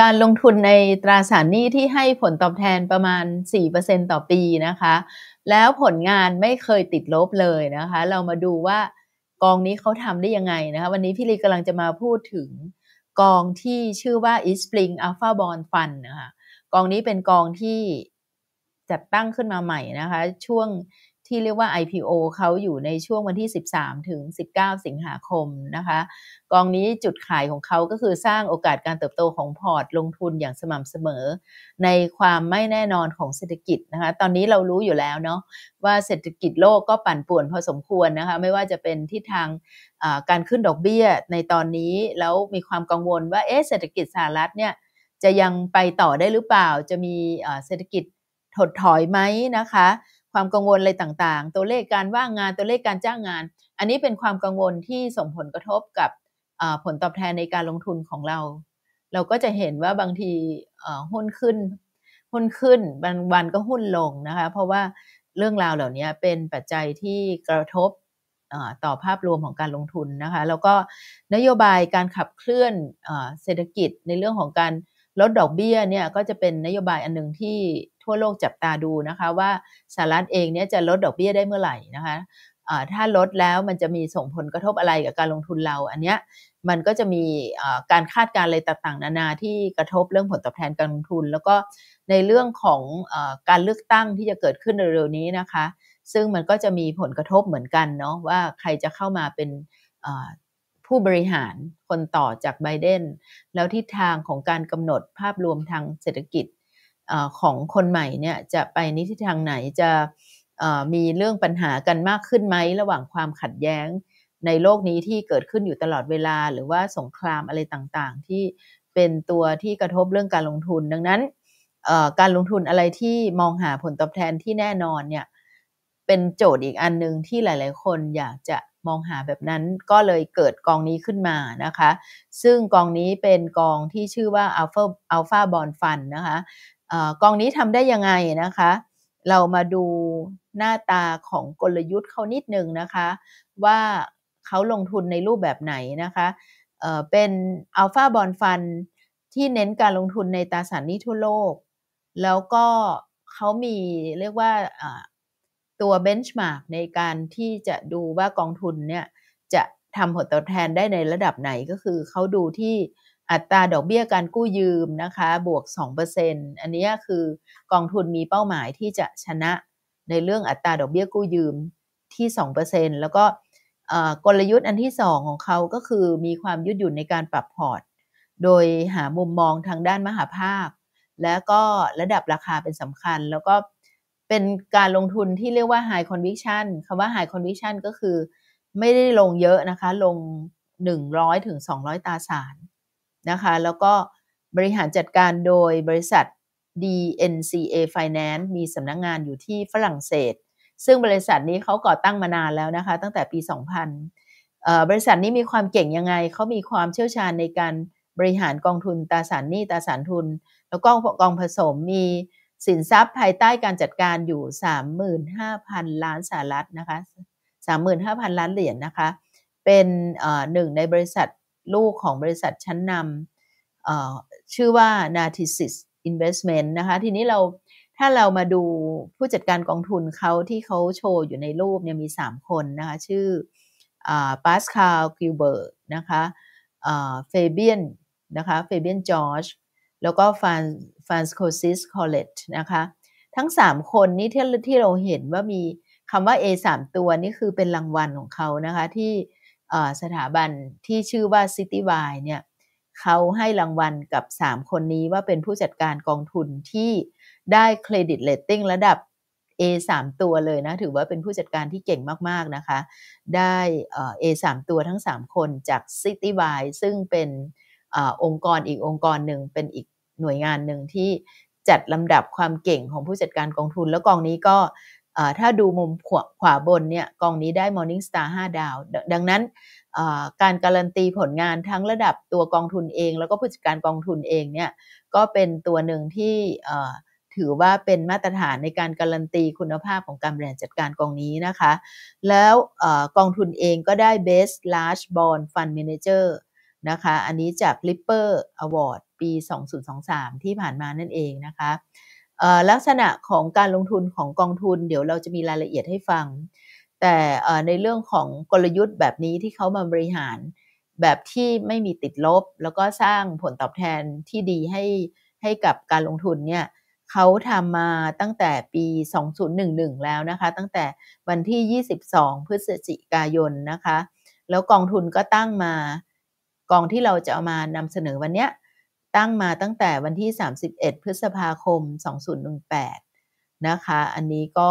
การลงทุนในตราสารหนี้ที่ให้ผลตอบแทนประมาณ 4%ต่อปีนะคะ แล้วผลงานไม่เคยติดลบเลยนะคะ เรามาดูว่ากองนี้เขาทำได้ยังไงนะคะ วันนี้พี่ลีกำลังจะมาพูดถึงกองที่ชื่อว่า East Spring Alpha Bond Fund นะคะกองนี้เป็นกองที่จัดตั้งขึ้นมาใหม่นะคะช่วงที่เรียกว่า IPO เขาอยู่ในช่วงวันที่ 13 ถึง 19 สิงหาคมนะคะ กองนี้จุดขายของเขาก็คือสร้างโอกาสการเติบโตของพอร์ตลงทุนอย่างสม่ำเสมอ ในความไม่แน่นอนของเศรษฐกิจนะคะ ตอนนี้เรารู้อยู่แล้วเนาะว่าเศรษฐกิจโลกก็ปั่นป่วนพอสมควรนะคะ ไม่ว่าจะเป็นทิศทางการขึ้นดอกเบี้ยในตอนนี้ แล้วมีความกังวลว่า เอ๊ะเศรษฐกิจสหรัฐเนี่ยจะยังไปต่อได้หรือเปล่า จะมีเศรษฐกิจถดถอยไหมนะคะความกังวลอะไรต่างๆ ตัวเลขการว่างงานตัวเลขการจ้างงาน อันนี้เป็นความกังวลที่ส่งผลกระทบกับผลตอบแทนในการลงทุนของเรา เราก็จะเห็นว่าบางทีหุ้นขึ้นหุ้นขึ้น บางวันก็หุ้นลงนะคะ เพราะว่าเรื่องราวเหล่านี้เป็นปัจจัยที่กระทบต่อภาพรวมของการลงทุนนะคะ แล้วก็นโยบายการขับเคลื่อนเศรษฐกิจในเรื่องของการลดดอกเบี้ยเนี่ยก็จะเป็นนโยบายอันหนึ่งที่ทั่วโลกจับตาดูนะคะ ว่าสหรัฐเองเนี่ยจะลดดอกเบี้ยได้เมื่อไหร่นะคะถ้าลดแล้วมันจะมีส่งผลกระทบอะไรกับการลงทุนเราอันเนี้ยมันก็จะมีการคาดการณ์อะไรต่างๆ นานาที่กระทบเรื่องผลตอบแทนการลงทุน แล้วก็ในเรื่องของอการเลือกตั้งที่จะเกิดขึ้นเร็วๆนี้นะคะ ซึ่งมันก็จะมีผลกระทบเหมือนกันเนาะว่าใครจะเข้ามาเป็นผู้บริหารคนต่อจากไบเดนแล้วทิศทางของการกำหนดภาพรวมทางเศรษฐกิจอของคนใหม่เนี่ยจะไปนิทิศทางไหนจะมีเรื่องปัญหากันมากขึ้นไหมระหว่างความขัดแย้งในโลกนี้ที่เกิดขึ้นอยู่ตลอดเวลาหรือว่าสงครามอะไรต่างๆ ที่เป็นตัวที่กระทบเรื่องการลงทุนดังนั้นการลงทุนอะไรที่มองหาผลตอบแทนที่แน่นอนเนี่ยเป็นโจทย์อีกอันหนึ่งที่หลายๆ คนอยากจะมองหาแบบนั้นก็เลยเกิดกองนี้ขึ้นมานะคะ ซึ่งกองนี้เป็นกองที่ชื่อว่า Alpha Alpha b o n ฟ f u n นะคะกองนี้ทำได้ยังไงนะคะ เรามาดูหน้าตาของกลยุทธ์เขานิดนึงนะคะ ว่าเขาลงทุนในรูปแบบไหนนะคะ เป็น Alpha b o n ฟ f u n ที่เน้นการลงทุนในตราสารหนี้ทั่วโลก แล้วก็เขามีเรียกว่าตัวเบนช์มาร์กในการที่จะดูว่ากองทุนเนี่ย จะทำผลตอบแทนได้ในระดับไหนก็คือเขาดูที่อัตราดอกเบี้ยการกู้ยืมนะคะ บวก 2%อันนี้คือกองทุนมีเป้าหมายที่จะชนะในเรื่องอัตราดอกเบี้ยกู้ยืมที่2%แล้วก็กลยุทธ์อันที่2ของเขาก็คือมีความยืดหยุ่นในการปรับพอร์ตโดยหามุมมองทางด้านมหาภาคและก็ระดับราคาเป็นสำคัญแล้วก็เป็นการลงทุนที่เรียกว่า high conviction คำว่า high conviction ก็คือไม่ได้ลงเยอะนะคะ ลง 100ถึง200 ตาสาร นะคะ แล้วก็บริหารจัดการโดยบริษัท DNCA Finance มีสำนักงงานอยู่ที่ฝรั่งเศส ซึ่งบริษัทนี้เขาก่อตั้งมานานแล้วนะคะ ตั้งแต่ปี 2000 บริษัทนี้มีความเก่งยังไง เขามีความเชี่ยวชาญในการบริหารกองทุนตราสารหนี้ตราสารทุน แล้วก็กองผสมมีสินทรัพย์ภายใต้การจัดการอยู่ 35,000 ล้านสหรัฐนะคะ35,000 ล้านเหรียญนนะคะ เป็นหนึ่งในบริษัทลูกของบริษัทชั้นนำชื่อว่า n a t i s i s Investment นะคะ ทีนี้เราถ้าเรามาดูผู้จัดการกองทุนเขาที่เขาโชว์อยู่ในรูปเนี่ยมี 3 คนนะคะ ชื่อปาสคาลกิลเบิร์ตนะคะเฟเบียนนะคะเฟเบียนจอร์จแล้วก็ฟานฟานสโคซิส คอเลตนะคะ ทั้ง 3 คนนี้ที่ที่เราเห็นว่ามีคำว่า A 3ตัวนี่คือเป็นรางวัลของเขานะคะ ที่สถาบันที่ชื่อว่า City w i เนี่ย เขาให้รางวัลกับ 3 คนนี้ว่าเป็นผู้จัดการกองทุนที่ได้เครดิตเลตติ้งระดับ A 3ตัวเลยนะถือว่าเป็นผู้จัดการที่เก่งมากๆนะคะ ได้ A 3ตัวทั้ง 3 คนจาก City w i ซึ่งเป็นองค์กรอีกองค์กรหนึ่งเป็นอีกหน่วยงานหนึ่งที่จัดลำดับความเก่งของผู้จัดการกองทุน แล้วกองนี้ก็ถ้าดูมุมขวาขวาบนเนี่ยกองนี้ได้ Morningstar 5ดาวดังนั้นการการันตีผลงานทั้งระดับตัวกองทุนเอง แล้วก็ผู้จัดการกองทุนเองเนี่ยก็เป็นตัวหนึ่งที่ถือว่าเป็นมาตรฐานในการการันตีคุณภาพของการบริหารจัดการกองนี้นะคะแล้วอกองทุนเองก็ได้ Best Large Bond Fund Manager นะคะ อันนี้จาก Clipper Award ปี 2023 ที่ผ่านมานั่นเองนะคะลักษณะของการลงทุนของกองทุนเดี๋ยวเราจะมีรายละเอียดให้ฟัง แต่ในเรื่องของกลยุทธ์แบบนี้ที่เขามาบริหารแบบที่ไม่มีติดลบ แล้วก็สร้างผลตอบแทนที่ดีให้ให้กับการลงทุนเนี่ยเขาทำมาตั้งแต่ปี 2011 แล้วนะคะ ตั้งแต่วันที่ 22 พฤศจิกายนนะคะ แล้วกองทุนก็ตั้งมากองที่เราจะเอามานำเสนอวันเนี้ยตั้งมาตั้งแต่วันที่ 31 พฤษภาคม 2018นะคะ อันนี้ก็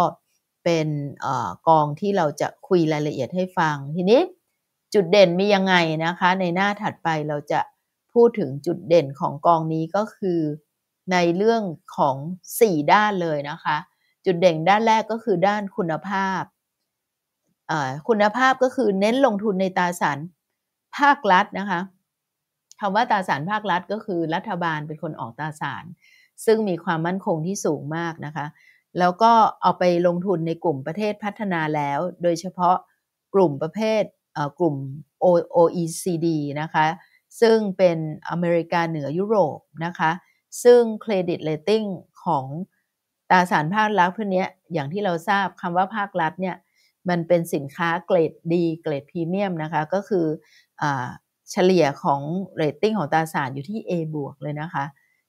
เป็นอกองที่เราจะคุยรายละเอียดให้ฟังทีนี้จุดเด่นมียังไงนะคะในหน้าถัดไปเราจะพูดถึงจุดเด่นของกองนี้ก็คือในเรื่องของ 4 ด้านเลยนะคะ จุดเด่นด้านแรกก็คือด้านคุณภาพ คุณภาพก็คือเน้นลงทุนในตราสารภาครัฐนะคะคำว่าตราสารภาครัฐ ก็คือรัฐบาลเป็นคนออกตราสาร ซึ่งมีความมั่นคงที่สูงมากนะคะ แล้วก็เอาไปลงทุนในกลุ่มประเทศพัฒนาแล้ว โดยเฉพาะกลุ่มประเภทกลุ่ม OECD นะคะซึ่งเป็นอเมริกาเหนือยุโรปนะคะซึ่งเครดิตเลตติ้งของตราสารภาครัฐพวกนี้อย่างที่เราทราบคำว่าภาครัฐเนี่ยมันเป็นสินค้าเกรดดีเกรดพรีเมียมนะคะก็คือเฉลี่ยของ เรตติ้งของตราสารอยู่ที่ A บวกเลยนะคะ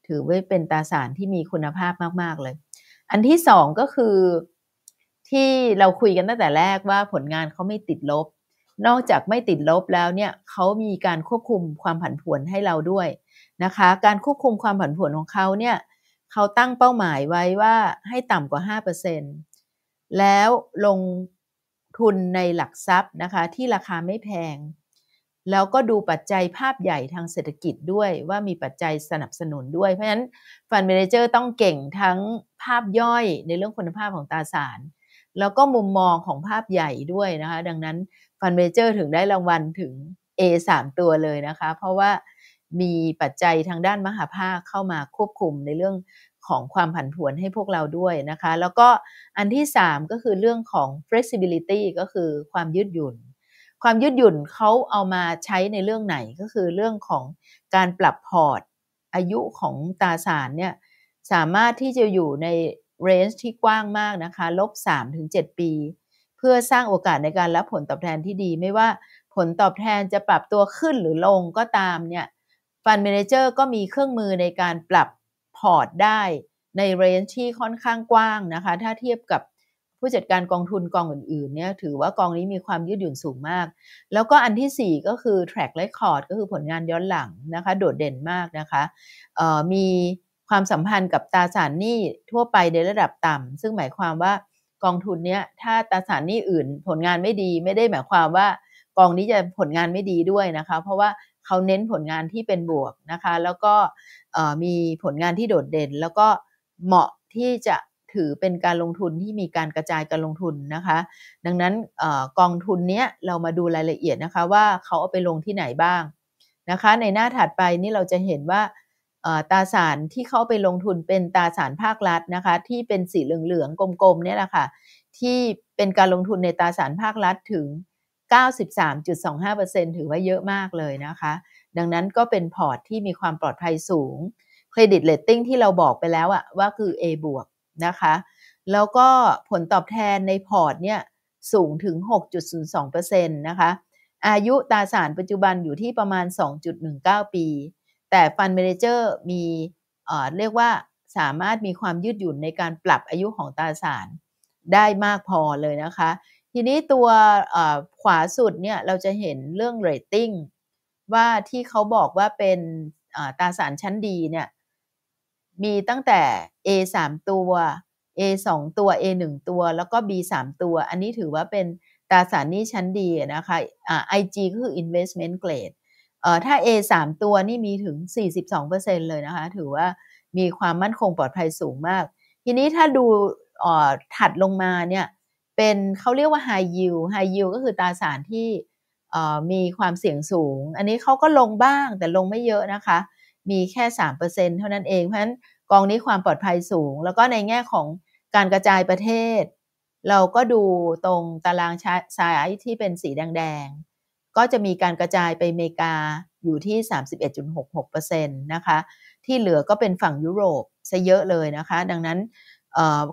ถือว่าเป็นตราสารที่มีคุณภาพมากๆเลย อันที่สองก็คือที่เราคุยกันตั้งแต่แรกว่าผลงานเขาไม่ติดลบ นอกจากไม่ติดลบแล้วเนี่ยเขามีการควบคุมความผันผวนให้เราด้วยนะคะ การควบคุมความผันผวนของเขาเนี่ยเขาตั้งเป้าหมายไว้ว่าให้ต่ำกว่า 5%แล้วลงทุนในหลักทรัพย์นะคะที่ราคาไม่แพงแล้วก็ดูปัจจัยภาพใหญ่ทางเศรษฐกิจด้วยว่ามีปัจจัยสนับสนุนด้วย เพราะฉะนั้นฟันเมนเจอร์ต้องเก่งทั้งภาพย่อยในเรื่องคุณภาพของตราสารแล้วก็มุมมองของภาพใหญ่ด้วยนะคะ ดังนั้นฟันเมนเจอร์ถึงได้รางวัลถึง A 3ตัวเลยนะคะ เพราะว่ามีปัจจัยทางด้านมหาภาคเข้ามาควบคุมในเรื่องของความผันผวนให้พวกเราด้วยนะคะแล้วก็อันที่3ก็คือเรื่องของ flexibility ก็คือความยืดหยุ่นความยืดหยุ่นเขาเอามาใช้ในเรื่องไหนก็คือเรื่องของการปรับพอร์ตอายุของตาสารเนี่ยสามารถที่จะอยู่ในเรนจ์ที่กว้างมากนะคะลบ3ถึง 7 ปีเพื่อสร้างโอกาสในการรับผลตอบแทนที่ดีไม่ว่าผลตอบแทนจะปรับตัวขึ้นหรือลงก็ตามเนี่ยฟันเมนเจอร์ก็มีเครื่องมือในการปรับพอร์ตได้ในเรนจ์ที่ค่อนข้างกว้างนะคะถ้าเทียบกับผู้จัดการกองทุนกองอื่นๆ เนี่ยถือว่ากองนี้มีความยืดหยุ่นสูงมาก แล้วก็อันที่4ก็คือ track record ก็คือผลงานย้อนหลังนะคะโดดเด่นมากนะคะมีความสัมพันธ์กับตราสารหนี้ทั่วไปในระดับต่ำซึ่งหมายความว่ากองทุนเนี้ย ถ้าตราสารหนี้อื่น ผลงานไม่ดีไม่ได้หมายความว่า กองนี้จะผลงานไม่ดีด้วยนะคะ เพราะว่าเขาเน้นผลงานที่เป็นบวกนะคะแล้วก็มีผลงานที่โดดเด่น แล้วก็เหมาะที่จะถือเป็นการลงทุนที่มีการกระจายการลงทุนนะคะ ดังนั้นอกองทุนเนี้ยเรามาดูรายละเอียดนะคะว่าเขาเอาไปลงที่ไหนบ้างนะคะ ในหน้าถัดไปนี่เราจะเห็นว่าตราสารที่เข้าไปลงทุนเป็นตราสารภาครัฐนะคะที่เป็นสีเหลืองๆกลมๆเนี่ยแหละค่ะที่เป็นการลงทุนในตราสารภาครัฐถึง 93.25%ถือว่าเยอะมากเลยนะคะดังนั้นก็เป็นพอร์ตที่มีความปลอดภัยสูงเครดิตเลตติ้งที่เราบอกไปแล้วอะว่าคือ A บวกนะคะแล้วก็ผลตอบแทนในพอร์ตเนี่ยสูงถึง 6.02%นะคะอายุตราสารปัจจุบันอยู่ที่ประมาณ 2.19 ปี แต่ฟันเมนเจอร์มีเอ่อเรียกว่าสามารถมีความยืดหยุ่นในการปรับอายุของตราสารได้มากพอเลยนะคะ ทีนี้ตัวขวาสุดเนี่ยเราจะเห็นเรื่องเรตติ้งว่าที่เขาบอกว่าเป็นตราสารชั้นดีเนี่ยมีตั้งแต่ A 3ตัว A 2ตัว A 1ตัว แล้วก็ B 3ตัว อันนี้ถือว่าเป็นตราสารหนี้ชั้นดีนะคะ อ่า IG ก็คือ investment grade เอ่อถ้า A 3ตัวนี่มีถึง 42%เลยนะคะ ถือว่ามีความมั่นคงปลอดภัยสูงมาก ทีนี้ถ้าดูอ่อถัดลงมาเนี่ย เป็นเขาเรียกว่า high yield high yield ก็คือตราสารที่มีความเสี่ยงสูง อันนี้เขาก็ลงบ้างแต่ลงไม่เยอะนะคะมีแค่3%เเท่านั้นเอง เพราะฉะนั้นกองนี้ความปลอดภัยสูง แล้วก็ในแง่ของการกระจายประเทศ เราก็ดูตรงตารางสายที่เป็นสีแดงๆ ก็จะมีการกระจายไปอเมริกาอยู่ที่ 31.66%นะคะที่เหลือก็เป็นฝั่งยุโรปซะเยอะเลยนะคะ ดังนั้น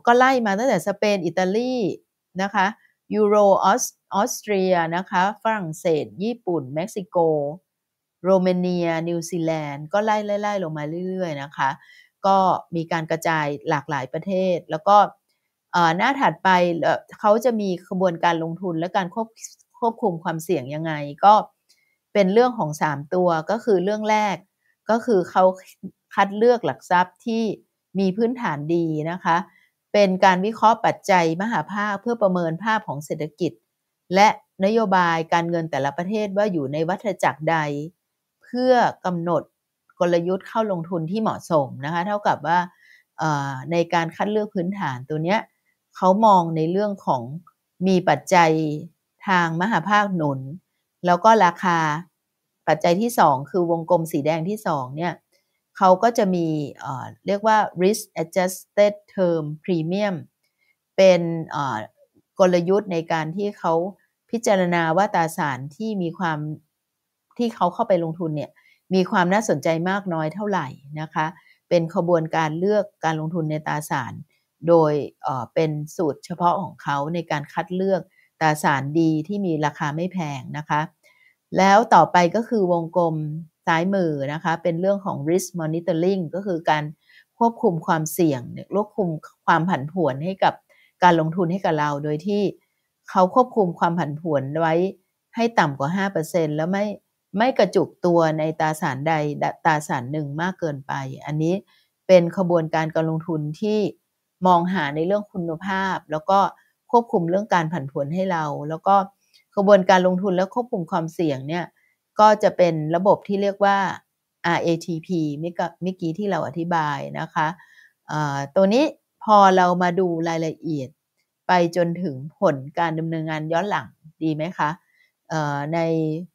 ก็ไล่มาตั้งแต่สเปน อิตาลีนะคะยูโร ออสเตรียนะคะฝรั่งเศสญี่ปุ่นเม็กซิโกโรเมเนีย นิวซีแลนด์ ก็ไล่ๆลลงมาเรื่อยๆนะคะ ก็มีการกระจายหลากหลายประเทศ แล้วก็หน้าถัดไปเขาจะมีขบวนการลงทุนและการควบควบคุมความเสี่ยงยังไง ก็เป็นเรื่องของ 3 ตัว ก็คือเรื่องแรกก็คือเขาคัดเลือกหลักทรัพย์ที่มีพื้นฐานดีนะคะ เป็นการวิเคราะห์ปัจจัย มหาภาคเพื่อประเมินภาพของเศรษฐกิจ และนโยบายการเงินแต่ละประเทศว่าอยู่ในวัฏจักรใดเพื่อกำหนดกลยุทธ์เข้าลงทุนที่เหมาะสมนะคะ เท่ากับว่าในการคัดเลือกพื้นฐานตัวเนี้ยเขามองในเรื่องของมีปัจจัยทางมหาภาคหนุน แล้วก็ราคาปัจจัยที่2คือวงกลมสีแดงที่2เนี่ยเขาก็จะมีเรียกว่า risk adjusted term premium เป็นกลยุทธ์ในการที่เขาพิจารณาว่าตราสารที่มีความที่เขาเข้าไปลงทุนเนี่ยมีความน่าสนใจมากน้อยเท่าไหร่นะคะ เป็นขบวนการเลือกการลงทุนในตราสาร โดยเป็นสูตรเฉพาะของเขาในการคัดเลือกตราสารดีที่มีราคาไม่แพงนะคะ แล้วต่อไปก็คือวงกลมซ้ายมือนะคะเป็นเรื่องของ risk monitoring ก็คือการควบคุมความเสี่ยงควบคุมความผันผวนให้กับการลงทุนให้กับเรา โดยที่เขาควบคุมความผันผวนไว้ให้ต่ำกว่า 5%แล้วไม่ไม่กระจุกตัวในตราสาร ใดตราสารหนึ่งมากเกินไป อันนี้เป็นขบวนการการลงทุนที่มองหาในเรื่องคุณภาพ แล้วก็ควบคุมเรื่องการผันผวนให้เรา แล้วก็ขบวนการลงทุนและควบคุมความเสี่ยงเนี่ยก็จะเป็นระบบที่เรียกว่า RATP เมื่อกี้ที่เราอธิบายนะคะ ตัวนี้พอเรามาดูรายละเอียด ไปจนถึงผลการดำเนินงานย้อนหลังดีไหมคะใน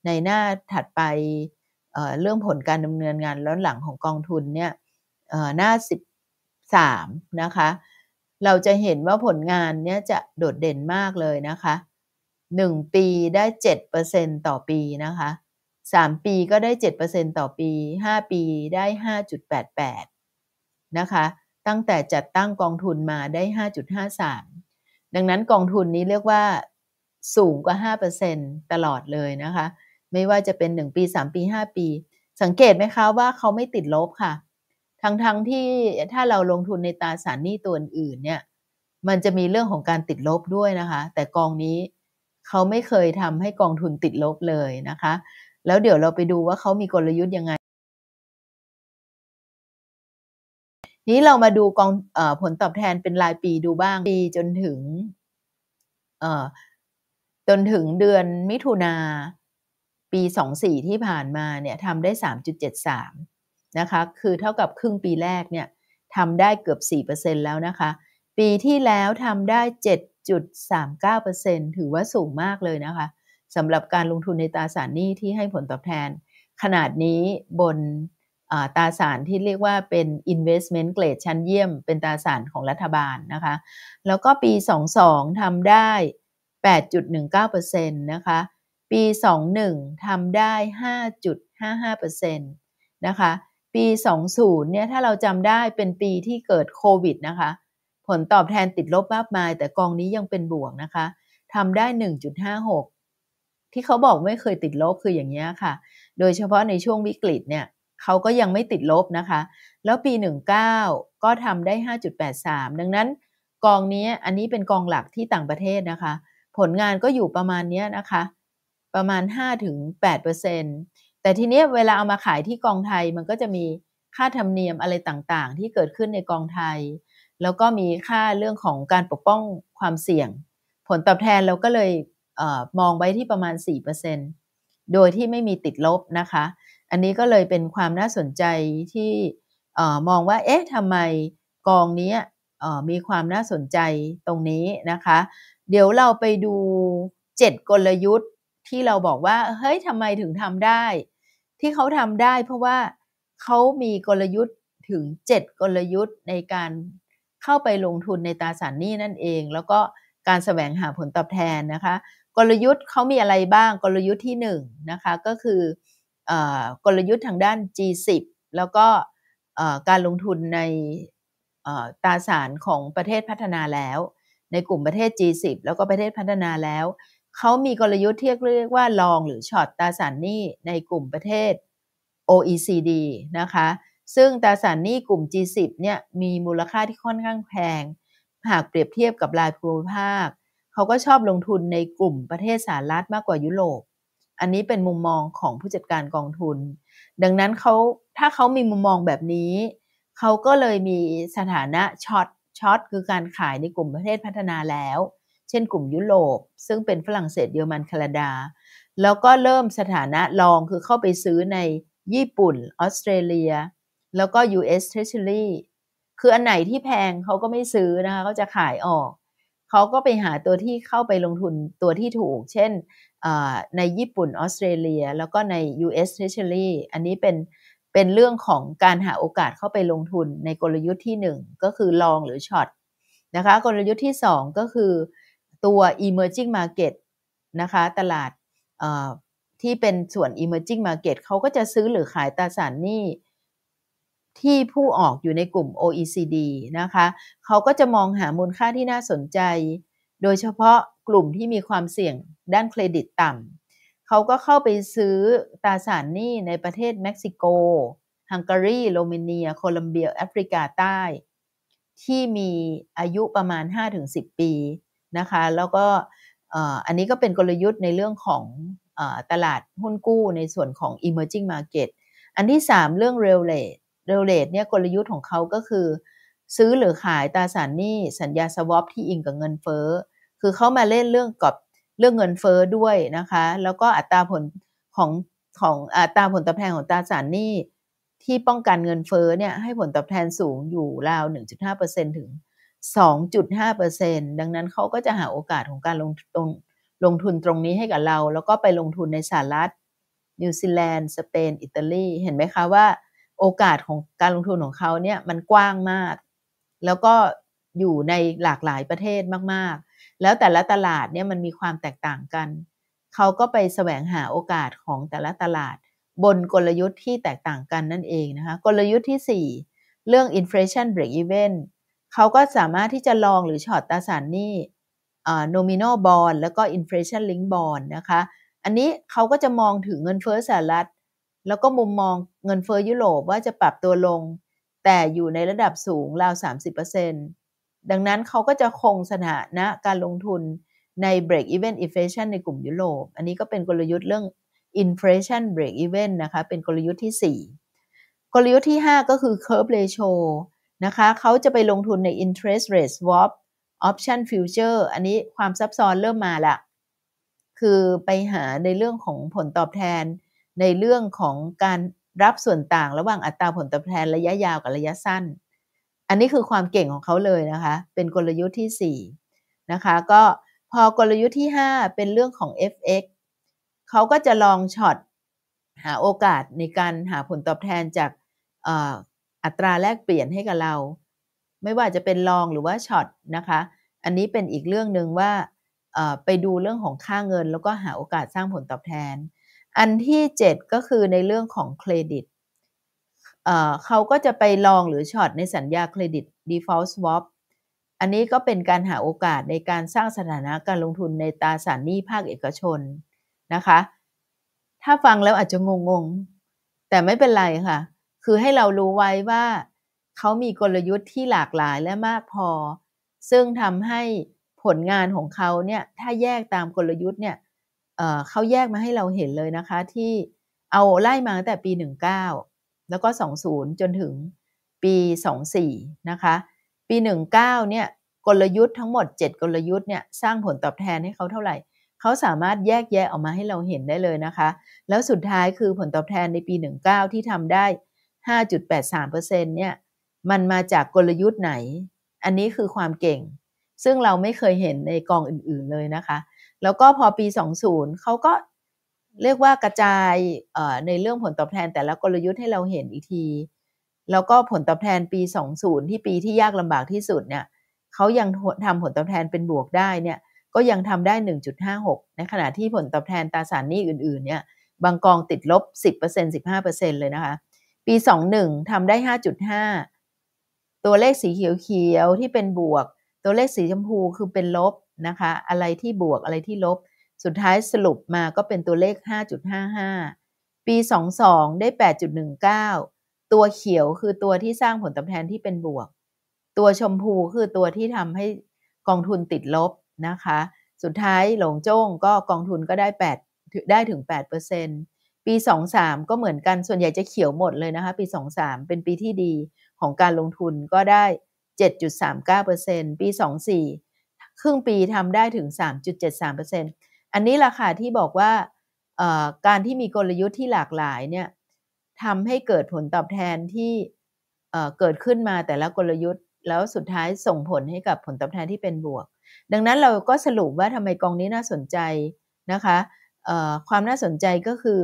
ในหน้าถัดไปเรื่องผลการดำเนินงานล้นหลังของกองทุนเนี่ยหน้า 13นะคะเราจะเห็นว่าผลงานเนี่ยจะโดดเด่นมากเลยนะคะ1ปีได้ 7%ต่อปีนะคะ3ปีก็ได้ 7%ต่อปี 5 ปีได้ 5.88นะคะตั้งแต่จัดตั้งกองทุนมาได้ 5.53 ดังนั้นกองทุนนี้เรียกว่าสูง กว่า 5%ตลอดเลยนะคะ ไม่ว่าจะเป็น 1 ปี 3 ปี 5 ปี สังเกตไหมคะว่าเขาไม่ติดลบค่ะ ทั้งๆทที่ถ้าเราลงทุนในตราสารหนี้ตัวอื่น เนี่ย มันจะมีเรื่องของการติดลบด้วยนะคะ แต่กองนี้เขาไม่เคยทำให้กองทุนติดลบเลยนะคะ แล้วเดี๋ยวเราไปดูว่าเขามีกลยุทธ์ยังไงนี้เรามาดูกองอผลตอบแทนเป็นรายปีดูบ้างปีจนถึง เจนถึงเดือนมิถุนาปี 24 ที่ผ่านมาเนี่ยทำได้ 3.73 นะคะ คือเท่ากับครึ่งปีแรกเนี่ยทำได้เกือบ 4%แล้วนะคะ ปีที่แล้วทำได้ 7.39%ถือว่าสูงมากเลยนะคะสำหรับการลงทุนในตราสารหนี้ที่ให้ผลตอบแทน ขนาดนี้บนตราสารที่เรียกว่าเป็น investment grade ชั้นเยี่ยมเป็นตราสารของรัฐบาลนะคะ แล้วก็ปี 22ทำได้8.19%นะคะ ปี 21ทำได้ 5.55%นะคะ ปี 20เนี่ยถ้าเราจำได้เป็นปีที่เกิดโควิดนะคะ ผลตอบแทนติดลบมากมาย แต่กองนี้ยังเป็นบวกนะคะทำได้ 1.56 ที่เขาบอกไม่เคยติดลบคืออย่างนี้ค่ะ โดยเฉพาะในช่วงวิกฤตเนี่ยเขาก็ยังไม่ติดลบนะคะ แล้วปี 19 ก็ทำได้ 5.83 ดังนั้นกองนี้อันนี้เป็นกองหลักที่ต่างประเทศนะคะผลงานก็อยู่ประมาณนี้นะคะประมาณ5-8%แต่ทีนี้เวลาเอามาขายที่กองไทยมันก็จะมีค่าธรรมเนียมอะไรต่างๆ ที่เกิดขึ้นในกองไทย แล้วก็มีค่าเรื่องของการปกป้องความเสี่ยง ผลตอบแทนเราก็เลยเออมองไว้ที่ประมาณ4%โดยที่ไม่มีติดลบนะคะ อันนี้ก็เลยเป็นความน่าสนใจที่อมองว่าเอ๊ะทำไม กองนี้มีความน่าสนใจตรงนี้นะคะเดี๋ยวเราไปดูเจ็ดกลยุทธ์ที่เราบอกว่าเฮ้ยทำไมถึงทำได้ ที่เขาทำได้เพราะว่าเขามีกลยุทธ์ถึงเจ็ดกลยุทธ์ในการเข้าไปลงทุนในตราสารหนี้นั่นเอง แล้วก็การแสวงหาผลตอบแทนนะคะกลยุทธ์เขามีอะไรบ้างกลยุทธ์ที่1นนะคะก็คือกลยุทธ์ทางด้าน G10 แล้วก็การลงทุนในตราสารของประเทศพัฒนาแล้วในกลุ่มประเทศ G10 แล้วก็ประเทศพัฒนาแล้ว เขามีกลยุทธ์ที่เรียกว่าลองหรือช็อตตาสานนี่ในกลุ่มประเทศ OECD นะคะ ซึ่งตาสานนี่กลุ่ม G10 เนี่ยมีมูลค่าที่ค่อนข้างแพง หากเปรียบเทียบกับรายภูมิภาคเขาก็ชอบลงทุนในกลุ่มประเทศสหรัฐมากกว่ายุโรปอันนี้เป็นมุมมองของผู้จัดการกองทุน ดังนั้นเขาถ้าเขามีมุมมองแบบนี้เขาก็เลยมีสถานะช็อตช็อตคือการขายในกลุ่มประเทศพัฒนาแล้ว เช่นกลุ่มยุโรปซึ่งเป็นฝรั่งเศสเยอรมันแคนาดา แล้วก็เริ่มสถานะลองคือเข้าไปซื้อในญี่ปุ่นออสเตรเลีย แล้วก็ US Treasury คืออันไหนที่แพงเขาก็ไม่ซื้อนะคะเขาจะขายออก เขาก็ไปหาตัวที่เข้าไปลงทุนตัวที่ถูก เช่นในญี่ปุ่นออสเตรเลีย แล้วก็ใน US Treasury อันนี้เป็นเป็นเรื่องของการหาโอกาสเข้าไปลงทุนในกลยุทธ์ที่ 1 ก็คือลองหรือช็อตนะคะกลยุทธ์ที่ 2 ก็คือตัว emerging market นะคะตลาดที่เป็นส่วน emerging market เขาก็จะซื้อหรือขายตราสารหนี้ที่ผู้ออกอยู่ในกลุ่ม OECD นะคะเขาก็จะมองหามูลค่าที่น่าสนใจโดยเฉพาะกลุ่มที่มีความเสี่ยงด้านเครดิตต่ำเขาก็เข้าไปซื้อตราสารหนี้ในประเทศเม็กซิโก ฮังการี โรมาเนีย โคลัมเบีย แอฟริกาใต้ ที่มีอายุประมาณ 5-10 ปีนะคะ แล้วก็อันนี้ก็เป็นกลยุทธ์ในเรื่องของอตลาดหุ้นกู้ในส่วนของ emerging market อันที่ 3 เรื่อง real rate real rate เนี่ยกลยุทธ์ของเขาก็คือซื้อหรือขายตราสารหนี้สัญญาสวอปที่อิงกับเงินเฟ้อ คือเขามาเล่นเรื่องกับเรื่องเงินเฟอ้อด้วยนะคะ แล้วก็อัตราผลของของอัตราผลตอบแทนของตราสารหนี้ที่ป้องกันเงินเฟอ้อเนี่ยให้ผลตอบแทนสูงอยู่ราว 1.5%ถึง 2.5%ดังนั้นเขาก็จะหาโอกาสของการลงตรงลงทุนตรงนี้ให้กับเรา แล้วก็ไปลงทุนในสหรัฐนิวซีแลนด์สเปนอิตาลีเห็นไหมคะว่าโอกาสของการลงทุนของเขาเนี่ยมันกว้างมาก แล้วก็อยู่ในหลากหลายประเทศมากแล้วแต่ละตลาดเนี่ยมันมีความแตกต่างกัน เขาก็ไปแสวงหาโอกาสของแต่ละตลาด บนกลยุทธ์ที่แตกต่างกันนั่นเองนะคะ กลยุทธ์ที่ 4 เรื่อง inflation break even เขาก็สามารถที่จะลองหรือช็อตตราสารหนี้ nominal bond แล้วก็ inflation link bond นะคะอันนี้เขาก็จะมองถึงเงินเฟ้อสหรัฐ แล้วก็มุมมองเงินเฟ้อยุโรปว่าจะปรับตัวลง แต่อยู่ในระดับสูงราว 30%เดังนั้นเขาก็จะคงสถานะการลงทุนใน break even inflation ในกลุ่มยุโรป อันนี้ก็เป็นกลยุทธ์เรื่อง inflation break even นะคะ เป็นกลยุทธ์ที่ 4 กลยุทธ์ที่ 5 ก็คือ curve ratio นะคะ เขาจะไปลงทุนใน interest rate swap option future อันนี้ความซับซ้อนเริ่มมาละ คือไปหาในเรื่องของผลตอบแทน ในเรื่องของการรับส่วนต่างระหว่างอัตราผลตอบแทนระยะยาวกับระยะสั้นอันนี้คือความเก่งของเขาเลยนะคะ เป็นกลยุทธ์ที่4นะคะ ก็พอกลยุทธ์ที่ 5 เป็นเรื่องของ FX เขาก็จะลองช็อตหาโอกาสในการหาผลตอบแทนจากอัตราแลกเปลี่ยนให้กับเรา ไม่ว่าจะเป็นลองหรือว่าช็อตนะคะ อันนี้เป็นอีกเรื่องหนึ่งว่าไปดูเรื่องของค่าเงินแล้วก็หาโอกาสสร้างผลตอบแทน อันที่ 7 ก็คือในเรื่องของเครดิตเขาก็จะไปลองหรือช็อตในสัญญาเครดิต default swap อันนี้ก็เป็นการหาโอกาสในการสร้างสถานะการลงทุนในตราสารหนี้ภาคเอกชนนะคะถ้าฟังแล้วอาจจะงง ๆ แต่ไม่เป็นไรค่ะ คือให้เรารู้ไว้ว่าเขามีกลยุทธ์ที่หลากหลายและมากพอ ซึ่งทำให้ผลงานของเขาเนี่ยถ้าแยกตามกลยุทธ์เนี่ยเเขาแยกมาให้เราเห็นเลยนะคะที่เอาไล่มาตั้งแต่ปี 19แล้วก็ 20 จนถึงปี 24 นะคะ ปี 19 เนี่ย กลยุทธ์ทั้งหมด 7 กลยุทธ์ เนี่ย สร้างผลตอบแทนให้เขาเท่าไหร่ เขาสามารถแยกแยะออกมาให้เราเห็นได้เลยนะคะ แล้วสุดท้ายคือผลตอบแทนในปี 19 ที่ทำได้ 5.83%เนี่ย มันมาจากกลยุทธ์ไหน อันนี้คือความเก่ง ซึ่งเราไม่เคยเห็นในกองอื่นๆเลยนะคะ แล้วก็พอปี 20 เขาก็เรียกว่ากระจายในเรื่องผลตอบแทนแต่ละกลยุทธ์ให้เราเห็นอีกที แล้วก็ผลตอบแทนปี20ที่ปีที่ยากลำบากที่สุดเนี่ยเขายังทำผลตอบแทนเป็นบวกได้เนี่ยก็ยังทำได้ 1.56ในขณะที่ผลตอบแทนตราสารหนี้อื่นๆเนี่ยบางกองติดลบ 10% 15%เลยนะคะปี21ทำได้ 5.5 ตัวเลขสีเขียวๆ ที่เป็นบวก ตัวเลขสีชมพูคือเป็นลบนะคะอะไรที่บวกอะไรที่ลบสุดท้ายสรุปมาก็เป็นตัวเลข 5.55 ปี22ได้ 8.19 ตัวเขียวคือตัวที่สร้างผลตอบแทนที่เป็นบวก ตัวชมพูคือตัวที่ทำให้กองทุนติดลบนะคะสุดท้ายหลงโจ้งก็กองทุนก็ได้8ได้ถึง 8%ปี 23 ก็เหมือนกันส่วนใหญ่จะเขียวหมดเลยนะคะปี 23 เป็นปีที่ดีของการลงทุนก็ได้ 7.39%ปี 24 ครึ่งปีทำได้ถึง 3.73%อันนี้แหละค่ะที่บอกว่าการที่มีกลยุทธ์ที่หลากหลายเนี่ยทำให้เกิดผลตอบแทนที่เกิดขึ้นมาแต่ละกลยุทธ์ แล้วสุดท้ายส่งผลให้กับผลตอบแทนที่เป็นบวก ดังนั้นเราก็สรุปว่าทำไมกองนี้น่าสนใจนะคะความน่าสนใจก็คือ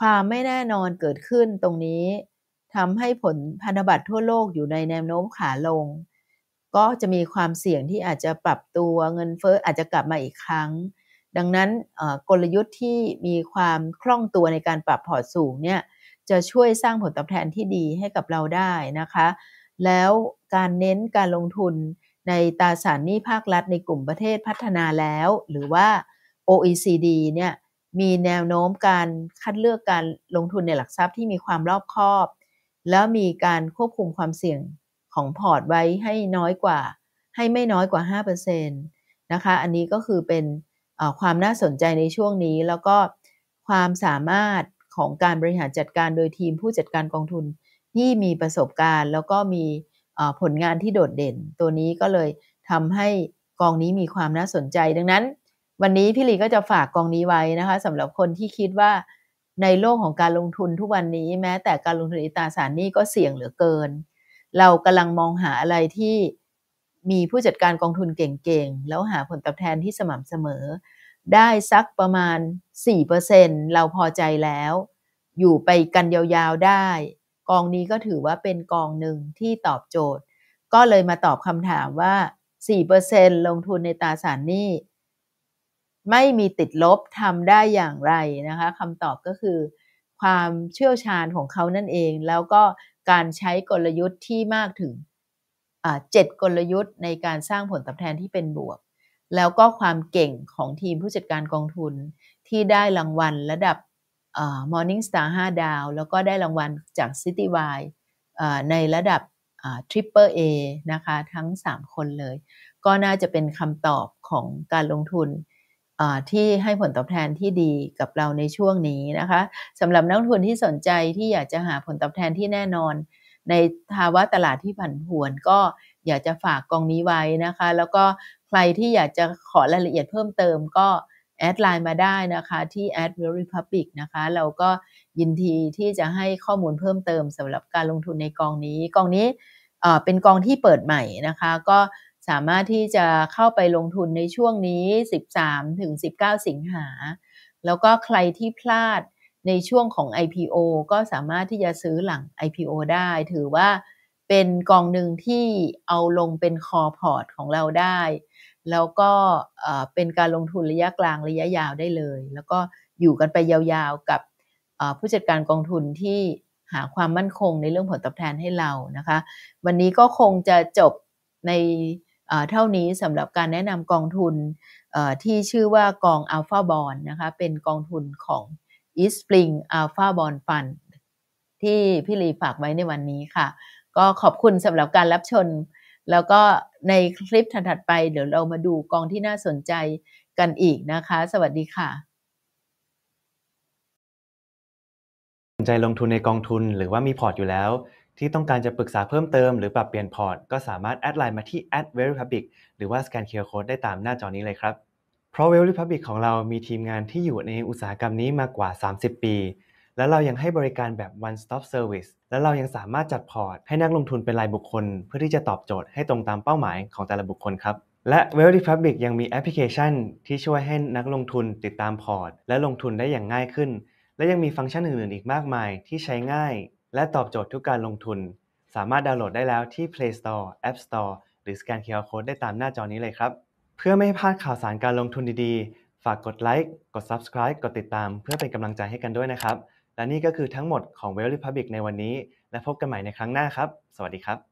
ความไม่แน่นอนเกิดขึ้นตรงนี้ทำให้ผลพันธบัตรทั่วโลกอยู่ในแนวโน้มขาลง ก็จะมีความเสี่ยงที่อาจจะปรับตัวเงินเฟ้ออาจจะกลับมาอีกครั้งดังนั้นกลยุทธ์ที่มีความคล่องตัวในการปรับพอร์ตสูงเนี่ยจะช่วยสร้างผลตอบแทนที่ดีให้กับเราได้นะคะ แล้วการเน้นการลงทุนในตราสารหนี้ภาครัฐในกลุ่มประเทศพัฒนาแล้ว หรือว่า OECD เนี่ยมีแนวโน้มการคัดเลือกการลงทุนในหลักทรัพย์ที่มีความรอบคอบ แล้วมีการควบคุมความเสี่ยงของพอร์ตไว้ให้น้อยกว่า ให้ไม่น้อยกว่า5%นะคะอันนี้ก็คือเป็นความน่าสนใจในช่วงนี้แล้วก็ความสามารถของการบริหารจัดการโดยทีมผู้จัดการกองทุน ที่มีประสบการณ์ แล้วก็มีผลงานที่โดดเด่น ตัวนี้ก็เลยทำให้กองนี้มีความน่าสนใจดังนั้น วันนี้พี่ลีก็จะฝากกองนี้ไว้นะคะสำหรับคนที่คิดว่าในโลกของการลงทุนทุกวันนี้แม้แต่การลงทุนอิตราสารนี่ก็เสี่ยงเหลือเกิน เรากำลังมองหาอะไรที่มีผู้จัดการกองทุนเก่งๆ แล้วหาผลตอบแทนที่สม่ำเสมอ ได้สักประมาณ 4%เราพอใจแล้ว อยู่ไปกันยาวๆ ได้ กองนี้ก็ถือว่าเป็นกองหนึ่งที่ตอบโจทย์ ก็เลยมาตอบคำถามว่า 4%ลงทุนในตราสารหนี้ ไม่มีติดลบทำได้อย่างไรนะคะคำตอบก็คือความเชี่ยวชาญของเขานั่นเอง แล้วก็การใช้กลยุทธ์ที่มากถึงเจ็ดกลยุทธ์ในการสร้างผลตอบแทนที่เป็นบวก แล้วก็ความเก่งของทีมผู้จัดการกองทุน ที่ได้รางวัลระดับ Morning Star 5ดาวแล้วก็ได้รางวัลจาก City Y ในระดับ Triple A นะคะทั้ง 3 คนเลย ก็น่าจะเป็นคำตอบของการลงทุนที่ให้ผลตอบแทนที่ดีกับเราในช่วงนี้นะคะสำหรับนักลงทุนที่สนใจที่อยากจะหาผลตอบแทนที่แน่นอนในภาวะตลาดที่ผันผวนก็อยากจะฝากกองนี้ไว้นะคะ แล้วก็ใครที่อยากจะขอรายละเอียดเพิ่มเติมก็ แอดไลน์มาได้นะคะที่ ad r e p u b l i c นะคะเราก็ยินดีที่จะให้ข้อมูลเพิ่มเติมสำหรับการลงทุนในกองนี้กองนี้เป็นกองที่เปิดใหม่นะคะก็สามารถที่จะเข้าไปลงทุนในช่วงนี้ 13 19 สิงหา แล้วก็ใครที่พลาดในช่วงของ IPO ก็สามารถที่จะซื้อหลัง IPO ได้ ถือว่าเป็นกองหนึ่งที่เอาลงเป็นคอพอร์ตของเราได้ แล้วก็เป็นการลงทุนระยะกลางระยะยาวได้เลย แล้วก็อยู่กันไปยาวๆกับผู้จัดการกองทุนที่หาความมั่นคงในเรื่องผลตอบแทนให้เรานะคะ วันนี้ก็คงจะจบในเท่านี้สำหรับการแนะนำกองทุนที่ชื่อว่ากองอัลฟาบอลนะคะเป็นกองทุนของ e ี s ปร p r i n g Alpha Bond Fund ที่พี่ลีฝากไว้ในวันนี้ค่ะ ก็ขอบคุณสำหรับการรับชมแล้วก็ในคลิปถัดไปเดี๋ยวเรามาดูกองที่น่าสนใจกันอีกนะคะ สวัสดีค่ะ สนใจลงทุนในกองทุนหรือว่ามีพอร์ตอยู่แล้ว ที่ต้องการจะปรึกษาเพิ่มเติมหรือปรับเปลี่ยนพอร์ต ก็สามารถแอดไลน์มาที่ a d v e r y p u b l i c หรือว่าสแกนเคอร์โคดได้ตามหน้าจอนี้เลยครับเพราะเวลลี่พับบิกของเรามีทีมงานที่อยู่ในอุตสาหกรรมนี้มากว่า 30 ปี และเรายังให้บริการแบบ one stop service และเรายังสามารถจัดพอร์ตให้นักลงทุนเป็นรายบุคคล เพื่อที่จะตอบโจทย์ให้ตรงตามเป้าหมายของแต่ละบุคคลครับ และ Well Republic ยังมีแอปพลิเคชัน ที่ช่วยให้นักลงทุนติดตามพอร์ต และลงทุนได้อย่างง่ายขึ้น และยังมีฟังก์ชันอื่นๆ อีกมากมายที่ใช้ง่าย และตอบโจทย์ทุกการลงทุน สามารถดาวน์โหลดได้แล้วที่ Play Store App Store หรือสแกน QR Code ได้ตามหน้าจอนี้เลยครับเพื่อไม่ให้พลาดข่าวสารการลงทุนดีๆ ฝากกดไลค์ กด Subscribe กดติดตามเพื่อเป็นกำลังใจให้กันด้วยนะครับ และนี่ก็คือทั้งหมดของ w e l l Republic ในวันนี้ และพบกันใหม่ในครั้งหน้าครับ สวัสดีครับ